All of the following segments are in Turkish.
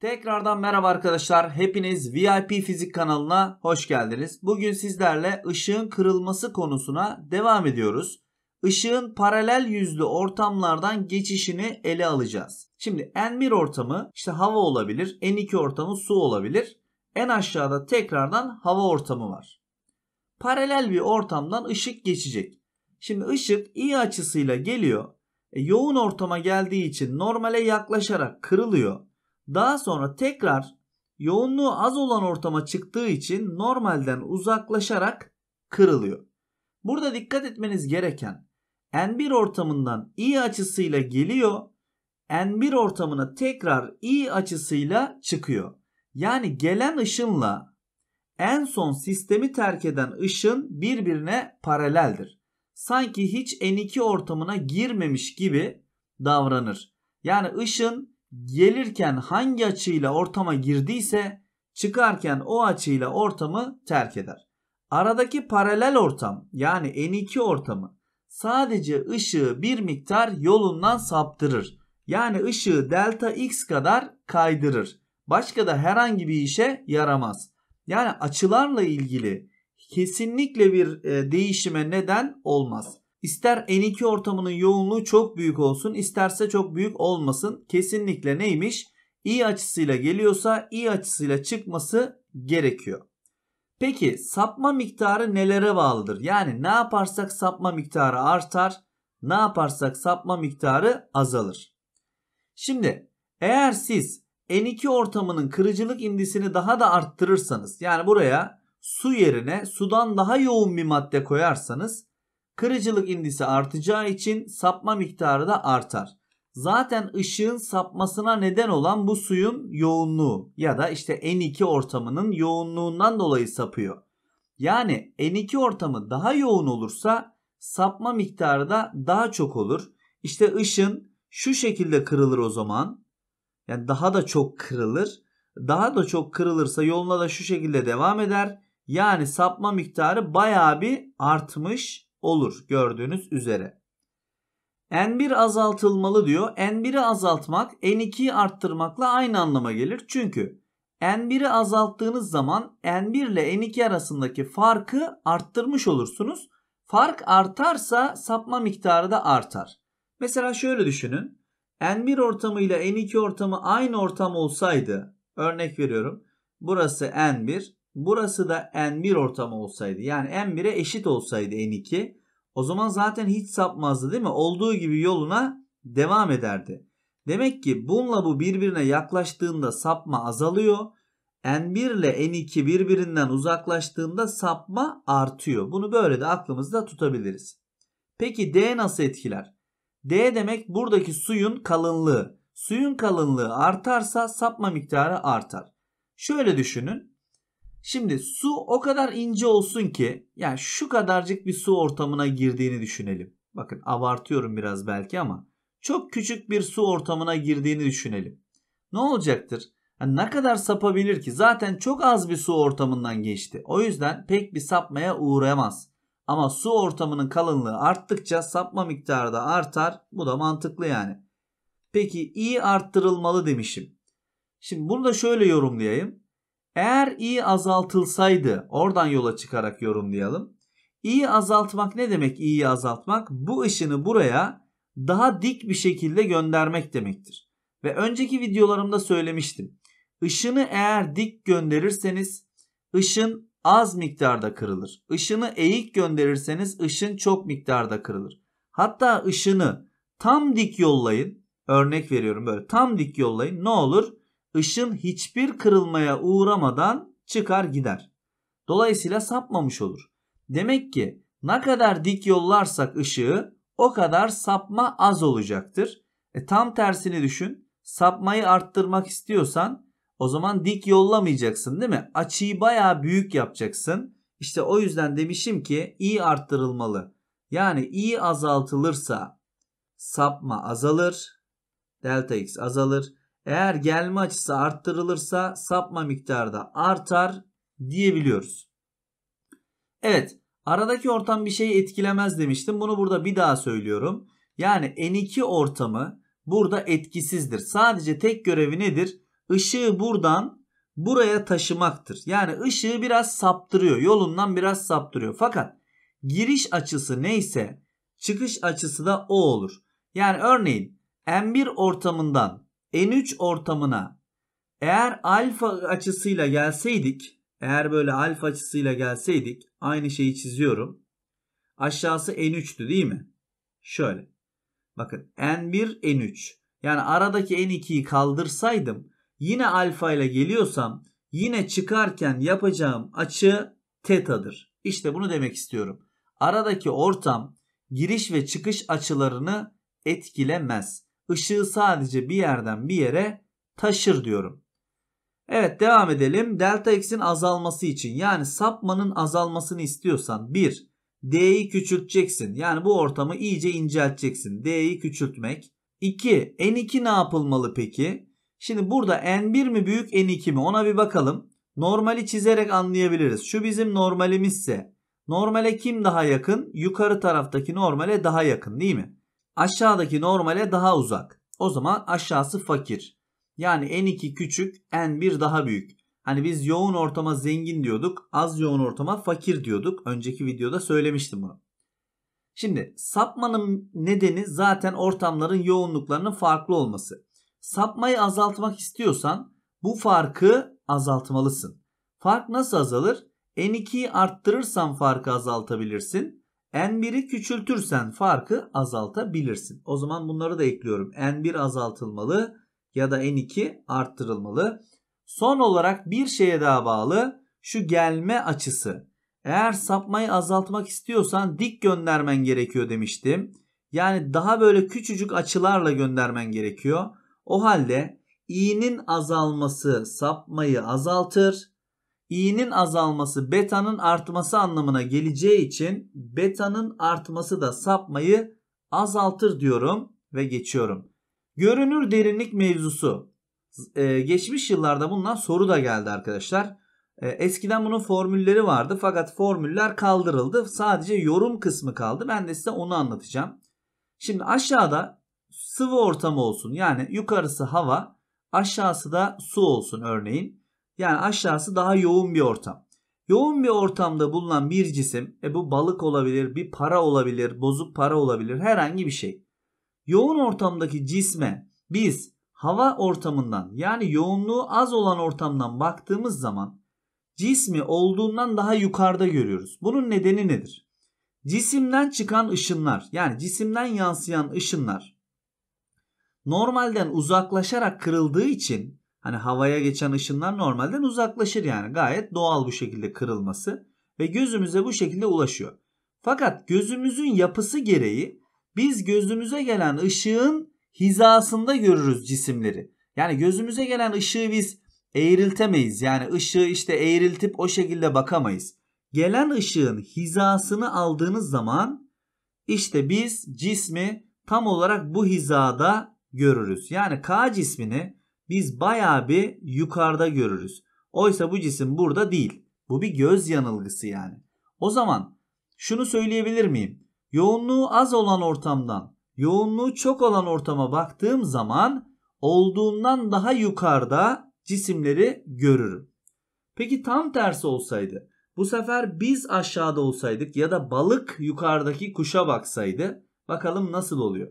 Tekrardan merhaba arkadaşlar. Hepiniz VIP Fizik kanalına hoş geldiniz. Bugün sizlerle ışığın kırılması konusuna devam ediyoruz. Işığın paralel yüzlü ortamlardan geçişini ele alacağız. Şimdi N1 ortamı işte hava olabilir, N2 ortamı su olabilir. En aşağıda tekrardan hava ortamı var. Paralel bir ortamdan ışık geçecek. Şimdi ışık iyi açısıyla geliyor. E, yoğun ortama geldiği için normale yaklaşarak kırılıyor daha sonra tekrar yoğunluğu az olan ortama çıktığı için normalden uzaklaşarak kırılıyor. Burada dikkat etmeniz gereken N1 ortamından i açısıyla geliyor. N1 ortamına tekrar i açısıyla çıkıyor. Yani gelen ışınla en son sistemi terk eden ışın birbirine paraleldir. Sanki hiç N2 ortamına girmemiş gibi davranır. Yani ışın gelirken hangi açıyla ortama girdiyse çıkarken o açıyla ortamı terk eder. Aradaki paralel ortam yani N2 ortamı sadece ışığı bir miktar yolundan saptırır. Yani ışığı delta x kadar kaydırır. Başka da herhangi bir işe yaramaz. Yani açılarla ilgili kesinlikle bir e, değişime neden olmaz. İster N2 ortamının yoğunluğu çok büyük olsun isterse çok büyük olmasın. Kesinlikle neymiş? i açısıyla geliyorsa i açısıyla çıkması gerekiyor. Peki sapma miktarı nelere bağlıdır? Yani ne yaparsak sapma miktarı artar, ne yaparsak sapma miktarı azalır. Şimdi eğer siz N2 ortamının kırıcılık indisini daha da arttırırsanız yani buraya su yerine sudan daha yoğun bir madde koyarsanız Kırıcılık indisi artacağı için sapma miktarı da artar. Zaten ışığın sapmasına neden olan bu suyun yoğunluğu ya da işte N2 ortamının yoğunluğundan dolayı sapıyor. Yani N2 ortamı daha yoğun olursa sapma miktarı da daha çok olur. İşte ışın şu şekilde kırılır o zaman. Yani daha da çok kırılır. Daha da çok kırılırsa yoluna da şu şekilde devam eder. Yani sapma miktarı baya bir artmış olur gördüğünüz üzere. N1 azaltılmalı diyor. N1'i azaltmak N2'yi arttırmakla aynı anlama gelir. Çünkü N1'i azalttığınız zaman N1 ile N2 arasındaki farkı arttırmış olursunuz. Fark artarsa sapma miktarı da artar. Mesela şöyle düşünün. N1 ortamı ile N2 ortamı aynı ortam olsaydı örnek veriyorum. Burası N1, burası da N1 ortamı olsaydı yani N1'e eşit olsaydı N2 o zaman zaten hiç sapmazdı değil mi? Olduğu gibi yoluna devam ederdi. Demek ki bununla bu birbirine yaklaştığında sapma azalıyor. N1 ile N2 birbirinden uzaklaştığında sapma artıyor. Bunu böyle de aklımızda tutabiliriz. Peki D nasıl etkiler? D demek buradaki suyun kalınlığı. Suyun kalınlığı artarsa sapma miktarı artar. Şöyle düşünün. Şimdi su o kadar ince olsun ki yani şu kadarcık bir su ortamına girdiğini düşünelim. Bakın abartıyorum biraz belki ama çok küçük bir su ortamına girdiğini düşünelim. Ne olacaktır? Yani ne kadar sapabilir ki? Zaten çok az bir su ortamından geçti. O yüzden pek bir sapmaya uğrayamaz. Ama su ortamının kalınlığı arttıkça sapma miktarı da artar. Bu da mantıklı yani. Peki i arttırılmalı demişim. Şimdi bunu da şöyle yorumlayayım. Eğer i azaltılsaydı oradan yola çıkarak yorumlayalım. i'yi azaltmak ne demek i'yi azaltmak? Bu ışını buraya daha dik bir şekilde göndermek demektir. Ve önceki videolarımda söylemiştim. Işını eğer dik gönderirseniz ışın az miktarda kırılır. Işını eğik gönderirseniz ışın çok miktarda kırılır. Hatta ışını tam dik yollayın. Örnek veriyorum böyle tam dik yollayın. Ne olur? ışın hiçbir kırılmaya uğramadan çıkar gider. Dolayısıyla sapmamış olur. Demek ki ne kadar dik yollarsak ışığı o kadar sapma az olacaktır. E, tam tersini düşün. Sapmayı arttırmak istiyorsan o zaman dik yollamayacaksın değil mi? Açıyı baya büyük yapacaksın. İşte o yüzden demişim ki i arttırılmalı. Yani i azaltılırsa sapma azalır. Delta x azalır. Eğer gelme açısı arttırılırsa sapma miktarı da artar diyebiliyoruz. Evet aradaki ortam bir şeyi etkilemez demiştim. Bunu burada bir daha söylüyorum. Yani N2 ortamı burada etkisizdir. Sadece tek görevi nedir? Işığı buradan buraya taşımaktır. Yani ışığı biraz saptırıyor. Yolundan biraz saptırıyor. Fakat giriş açısı neyse çıkış açısı da o olur. Yani örneğin M1 ortamından N3 ortamına eğer alfa açısıyla gelseydik eğer böyle alfa açısıyla gelseydik aynı şeyi çiziyorum. Aşağısı N3'tü değil mi? Şöyle. Bakın N1 N3. Yani aradaki N2'yi kaldırsaydım yine alfa ile geliyorsam yine çıkarken yapacağım açı tetadır. İşte bunu demek istiyorum. Aradaki ortam giriş ve çıkış açılarını etkilemez ışığı sadece bir yerden bir yere taşır diyorum. Evet devam edelim. Delta x'in azalması için yani sapmanın azalmasını istiyorsan 1. D'yi küçülteceksin. Yani bu ortamı iyice incelteceksin. D'yi küçültmek. 2. N2 ne yapılmalı peki? Şimdi burada N1 mi büyük N2 mi ona bir bakalım. Normali çizerek anlayabiliriz. Şu bizim normalimizse normale kim daha yakın? Yukarı taraftaki normale daha yakın değil mi? aşağıdaki normale daha uzak. O zaman aşağısı fakir. Yani N2 küçük, N1 daha büyük. Hani biz yoğun ortama zengin diyorduk, az yoğun ortama fakir diyorduk. Önceki videoda söylemiştim bunu. Şimdi sapmanın nedeni zaten ortamların yoğunluklarının farklı olması. Sapmayı azaltmak istiyorsan bu farkı azaltmalısın. Fark nasıl azalır? N2'yi arttırırsan farkı azaltabilirsin. N1'i küçültürsen farkı azaltabilirsin. O zaman bunları da ekliyorum. N1 azaltılmalı ya da N2 arttırılmalı. Son olarak bir şeye daha bağlı. Şu gelme açısı. Eğer sapmayı azaltmak istiyorsan dik göndermen gerekiyor demiştim. Yani daha böyle küçücük açılarla göndermen gerekiyor. O halde i'nin azalması sapmayı azaltır i'nin azalması beta'nın artması anlamına geleceği için beta'nın artması da sapmayı azaltır diyorum ve geçiyorum. Görünür derinlik mevzusu. Ee, geçmiş yıllarda bundan soru da geldi arkadaşlar. Ee, eskiden bunun formülleri vardı fakat formüller kaldırıldı. Sadece yorum kısmı kaldı. Ben de size onu anlatacağım. Şimdi aşağıda sıvı ortamı olsun. Yani yukarısı hava, aşağısı da su olsun örneğin. Yani aşağısı daha yoğun bir ortam. Yoğun bir ortamda bulunan bir cisim, e bu balık olabilir, bir para olabilir, bozuk para olabilir, herhangi bir şey. Yoğun ortamdaki cisme biz hava ortamından yani yoğunluğu az olan ortamdan baktığımız zaman cismi olduğundan daha yukarıda görüyoruz. Bunun nedeni nedir? Cisimden çıkan ışınlar yani cisimden yansıyan ışınlar normalden uzaklaşarak kırıldığı için hani havaya geçen ışınlar normalden uzaklaşır yani. Gayet doğal bu şekilde kırılması ve gözümüze bu şekilde ulaşıyor. Fakat gözümüzün yapısı gereği biz gözümüze gelen ışığın hizasında görürüz cisimleri. Yani gözümüze gelen ışığı biz eğriltemeyiz. Yani ışığı işte eğriltip o şekilde bakamayız. Gelen ışığın hizasını aldığınız zaman işte biz cismi tam olarak bu hizada görürüz. Yani K cismini biz baya bir yukarıda görürüz. Oysa bu cisim burada değil. Bu bir göz yanılgısı yani. O zaman şunu söyleyebilir miyim? Yoğunluğu az olan ortamdan yoğunluğu çok olan ortama baktığım zaman olduğundan daha yukarıda cisimleri görürüm. Peki tam tersi olsaydı bu sefer biz aşağıda olsaydık ya da balık yukarıdaki kuşa baksaydı bakalım nasıl oluyor?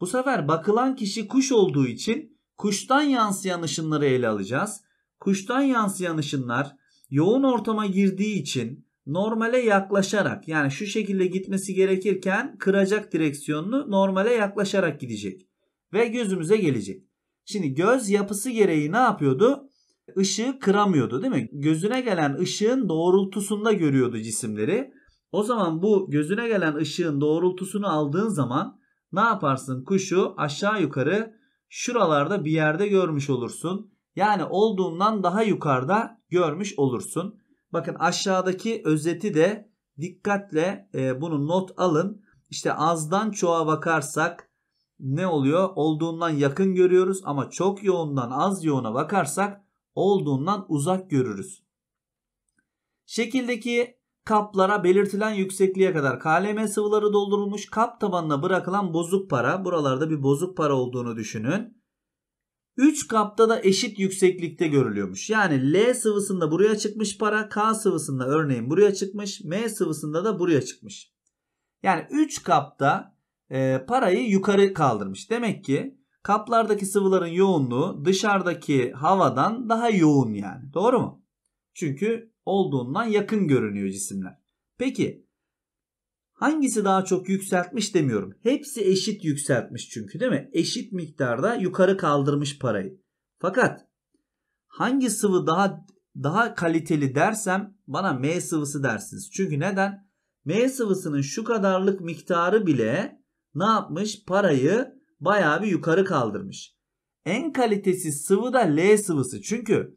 Bu sefer bakılan kişi kuş olduğu için Kuştan yansıyan ışınları ele alacağız. Kuştan yansıyan ışınlar yoğun ortama girdiği için normale yaklaşarak yani şu şekilde gitmesi gerekirken kıracak direksiyonunu normale yaklaşarak gidecek ve gözümüze gelecek. Şimdi göz yapısı gereği ne yapıyordu? Işığı kıramıyordu değil mi? Gözüne gelen ışığın doğrultusunda görüyordu cisimleri. O zaman bu gözüne gelen ışığın doğrultusunu aldığın zaman ne yaparsın? Kuşu aşağı yukarı şuralarda bir yerde görmüş olursun. Yani olduğundan daha yukarıda görmüş olursun. Bakın aşağıdaki özeti de dikkatle e, bunu not alın. İşte azdan çoğa bakarsak ne oluyor? Olduğundan yakın görüyoruz ama çok yoğundan az yoğuna bakarsak olduğundan uzak görürüz. Şekildeki kaplara belirtilen yüksekliğe kadar KLM sıvıları doldurulmuş. Kap tabanına bırakılan bozuk para. Buralarda bir bozuk para olduğunu düşünün. 3 kapta da eşit yükseklikte görülüyormuş. Yani L sıvısında buraya çıkmış para, K sıvısında örneğin buraya çıkmış, M sıvısında da buraya çıkmış. Yani 3 kapta e, parayı yukarı kaldırmış. Demek ki kaplardaki sıvıların yoğunluğu dışarıdaki havadan daha yoğun yani. Doğru mu? Çünkü olduğundan yakın görünüyor cisimler. Peki hangisi daha çok yükseltmiş demiyorum. Hepsi eşit yükseltmiş çünkü değil mi? Eşit miktarda yukarı kaldırmış parayı. Fakat hangi sıvı daha daha kaliteli dersem bana M sıvısı dersiniz. Çünkü neden? M sıvısının şu kadarlık miktarı bile ne yapmış? Parayı bayağı bir yukarı kaldırmış. En kalitesiz sıvı da L sıvısı. Çünkü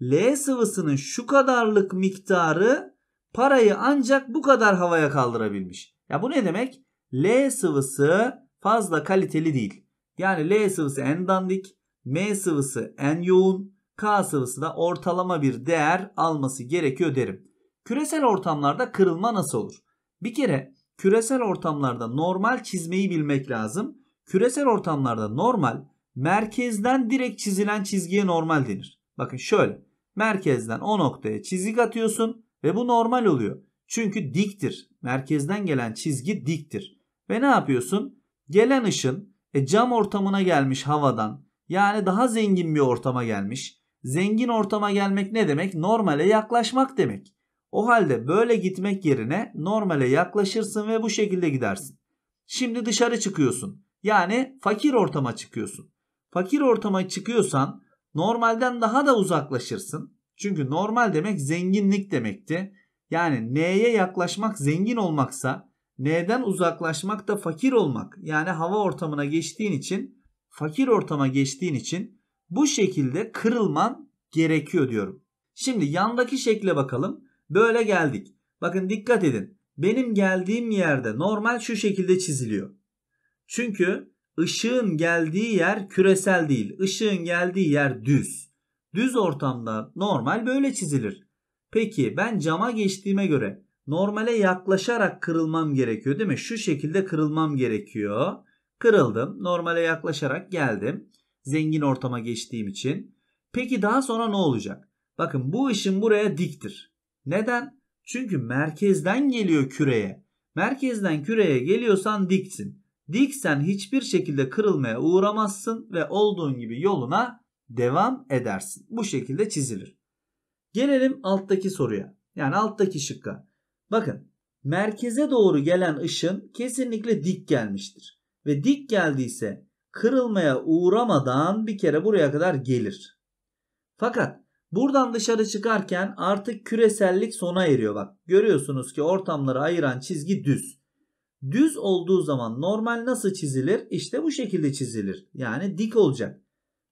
L sıvısının şu kadarlık miktarı parayı ancak bu kadar havaya kaldırabilmiş. Ya bu ne demek? L sıvısı fazla kaliteli değil. Yani L sıvısı en dandik, M sıvısı en yoğun, K sıvısı da ortalama bir değer alması gerekiyor derim. Küresel ortamlarda kırılma nasıl olur? Bir kere küresel ortamlarda normal çizmeyi bilmek lazım. Küresel ortamlarda normal merkezden direkt çizilen çizgiye normal denir. Bakın şöyle merkezden o noktaya çizik atıyorsun ve bu normal oluyor. Çünkü diktir. Merkezden gelen çizgi diktir. Ve ne yapıyorsun? Gelen ışın e, cam ortamına gelmiş havadan. Yani daha zengin bir ortama gelmiş. Zengin ortama gelmek ne demek? Normale yaklaşmak demek. O halde böyle gitmek yerine normale yaklaşırsın ve bu şekilde gidersin. Şimdi dışarı çıkıyorsun. Yani fakir ortama çıkıyorsun. Fakir ortama çıkıyorsan Normalden daha da uzaklaşırsın. Çünkü normal demek zenginlik demekti. Yani N'ye yaklaşmak zengin olmaksa N'den uzaklaşmak da fakir olmak. Yani hava ortamına geçtiğin için fakir ortama geçtiğin için bu şekilde kırılman gerekiyor diyorum. Şimdi yandaki şekle bakalım. Böyle geldik. Bakın dikkat edin. Benim geldiğim yerde normal şu şekilde çiziliyor. Çünkü Işığın geldiği yer küresel değil. Işığın geldiği yer düz. Düz ortamda normal böyle çizilir. Peki ben cama geçtiğime göre normale yaklaşarak kırılmam gerekiyor değil mi? Şu şekilde kırılmam gerekiyor. Kırıldım. Normale yaklaşarak geldim. Zengin ortama geçtiğim için. Peki daha sonra ne olacak? Bakın bu ışın buraya diktir. Neden? Çünkü merkezden geliyor küreye. Merkezden küreye geliyorsan diksin. Diksen hiçbir şekilde kırılmaya uğramazsın ve olduğun gibi yoluna devam edersin. Bu şekilde çizilir. Gelelim alttaki soruya. Yani alttaki şıkka. Bakın merkeze doğru gelen ışın kesinlikle dik gelmiştir. Ve dik geldiyse kırılmaya uğramadan bir kere buraya kadar gelir. Fakat buradan dışarı çıkarken artık küresellik sona eriyor. Bak görüyorsunuz ki ortamları ayıran çizgi düz. Düz olduğu zaman normal nasıl çizilir? İşte bu şekilde çizilir. Yani dik olacak.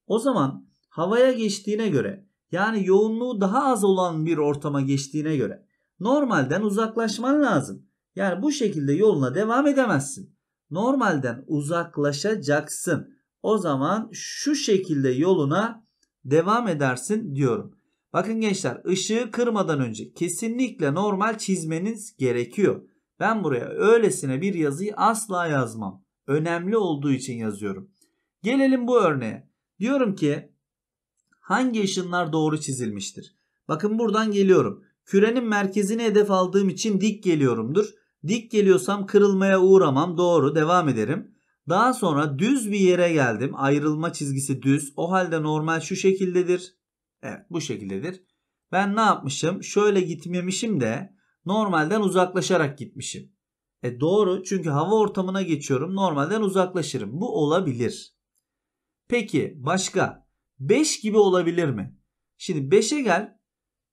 O zaman havaya geçtiğine göre yani yoğunluğu daha az olan bir ortama geçtiğine göre normalden uzaklaşman lazım. Yani bu şekilde yoluna devam edemezsin. Normalden uzaklaşacaksın. O zaman şu şekilde yoluna devam edersin diyorum. Bakın gençler ışığı kırmadan önce kesinlikle normal çizmeniz gerekiyor. Ben buraya öylesine bir yazıyı asla yazmam. Önemli olduğu için yazıyorum. Gelelim bu örneğe. Diyorum ki hangi ışınlar doğru çizilmiştir? Bakın buradan geliyorum. Kürenin merkezini hedef aldığım için dik geliyorumdur. Dik geliyorsam kırılmaya uğramam. Doğru devam ederim. Daha sonra düz bir yere geldim. Ayrılma çizgisi düz. O halde normal şu şekildedir. Evet bu şekildedir. Ben ne yapmışım? Şöyle gitmemişim de normalden uzaklaşarak gitmişim. E doğru çünkü hava ortamına geçiyorum normalden uzaklaşırım. Bu olabilir. Peki başka 5 gibi olabilir mi? Şimdi 5'e gel.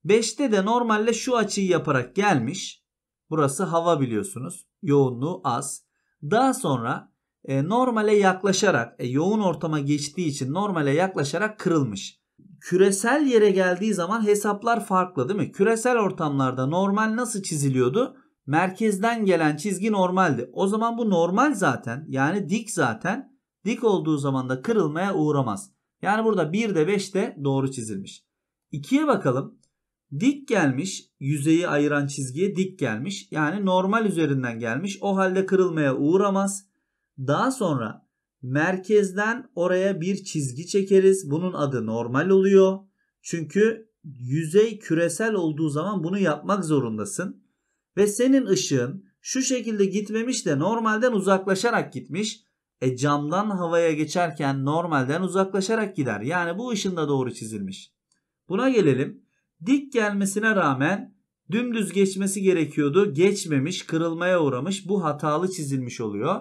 5'te de normalde şu açıyı yaparak gelmiş. Burası hava biliyorsunuz. Yoğunluğu az. Daha sonra e, normale yaklaşarak e, yoğun ortama geçtiği için normale yaklaşarak kırılmış küresel yere geldiği zaman hesaplar farklı değil mi? Küresel ortamlarda normal nasıl çiziliyordu? Merkezden gelen çizgi normaldi. O zaman bu normal zaten yani dik zaten. Dik olduğu zaman da kırılmaya uğramaz. Yani burada 1 de 5 de doğru çizilmiş. 2'ye bakalım. Dik gelmiş yüzeyi ayıran çizgiye dik gelmiş. Yani normal üzerinden gelmiş. O halde kırılmaya uğramaz. Daha sonra Merkezden oraya bir çizgi çekeriz. Bunun adı normal oluyor. Çünkü yüzey küresel olduğu zaman bunu yapmak zorundasın. Ve senin ışığın şu şekilde gitmemiş de normalden uzaklaşarak gitmiş. E camdan havaya geçerken normalden uzaklaşarak gider. Yani bu ışın da doğru çizilmiş. Buna gelelim. Dik gelmesine rağmen dümdüz geçmesi gerekiyordu. Geçmemiş, kırılmaya uğramış. Bu hatalı çizilmiş oluyor.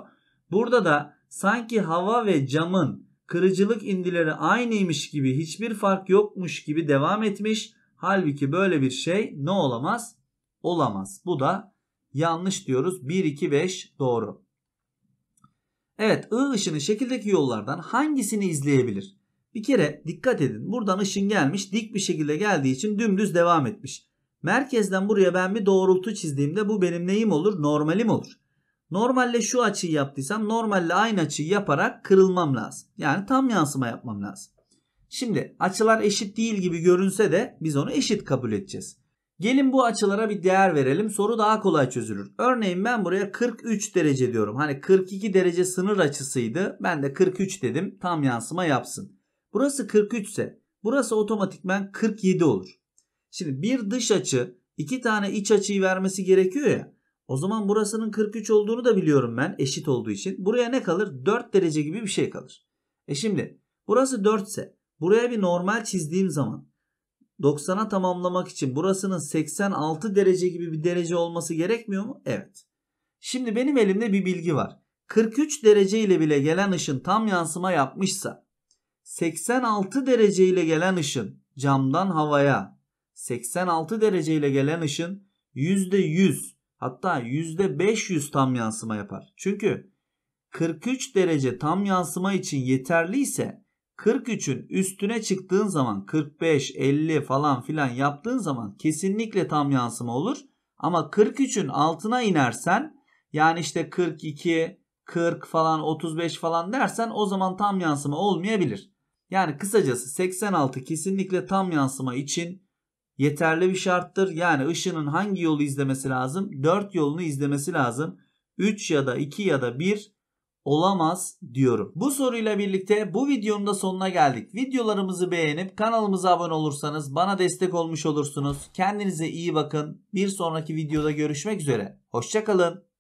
Burada da sanki hava ve camın kırıcılık indileri aynıymış gibi hiçbir fark yokmuş gibi devam etmiş. Halbuki böyle bir şey ne olamaz? Olamaz. Bu da yanlış diyoruz. 1, 2, 5 doğru. Evet I ışını şekildeki yollardan hangisini izleyebilir? Bir kere dikkat edin. Buradan ışın gelmiş dik bir şekilde geldiği için dümdüz devam etmiş. Merkezden buraya ben bir doğrultu çizdiğimde bu benim neyim olur? Normalim olur. Normalle şu açıyı yaptıysam normalle aynı açıyı yaparak kırılmam lazım. Yani tam yansıma yapmam lazım. Şimdi açılar eşit değil gibi görünse de biz onu eşit kabul edeceğiz. Gelin bu açılara bir değer verelim. Soru daha kolay çözülür. Örneğin ben buraya 43 derece diyorum. Hani 42 derece sınır açısıydı. Ben de 43 dedim. Tam yansıma yapsın. Burası 43 ise burası otomatikmen 47 olur. Şimdi bir dış açı iki tane iç açıyı vermesi gerekiyor ya. O zaman burasının 43 olduğunu da biliyorum ben eşit olduğu için. Buraya ne kalır? 4 derece gibi bir şey kalır. E şimdi burası 4 ise buraya bir normal çizdiğim zaman 90'a tamamlamak için burasının 86 derece gibi bir derece olması gerekmiyor mu? Evet. Şimdi benim elimde bir bilgi var. 43 derece ile bile gelen ışın tam yansıma yapmışsa 86 derece ile gelen ışın camdan havaya 86 derece ile gelen ışın %100 Hatta %500 tam yansıma yapar. Çünkü 43 derece tam yansıma için yeterliyse 43'ün üstüne çıktığın zaman 45, 50 falan filan yaptığın zaman kesinlikle tam yansıma olur. Ama 43'ün altına inersen yani işte 42, 40 falan 35 falan dersen o zaman tam yansıma olmayabilir. Yani kısacası 86 kesinlikle tam yansıma için yeterli bir şarttır. Yani ışının hangi yolu izlemesi lazım? 4 yolunu izlemesi lazım. 3 ya da 2 ya da 1 olamaz diyorum. Bu soruyla birlikte bu videonun da sonuna geldik. Videolarımızı beğenip kanalımıza abone olursanız bana destek olmuş olursunuz. Kendinize iyi bakın. Bir sonraki videoda görüşmek üzere. Hoşçakalın.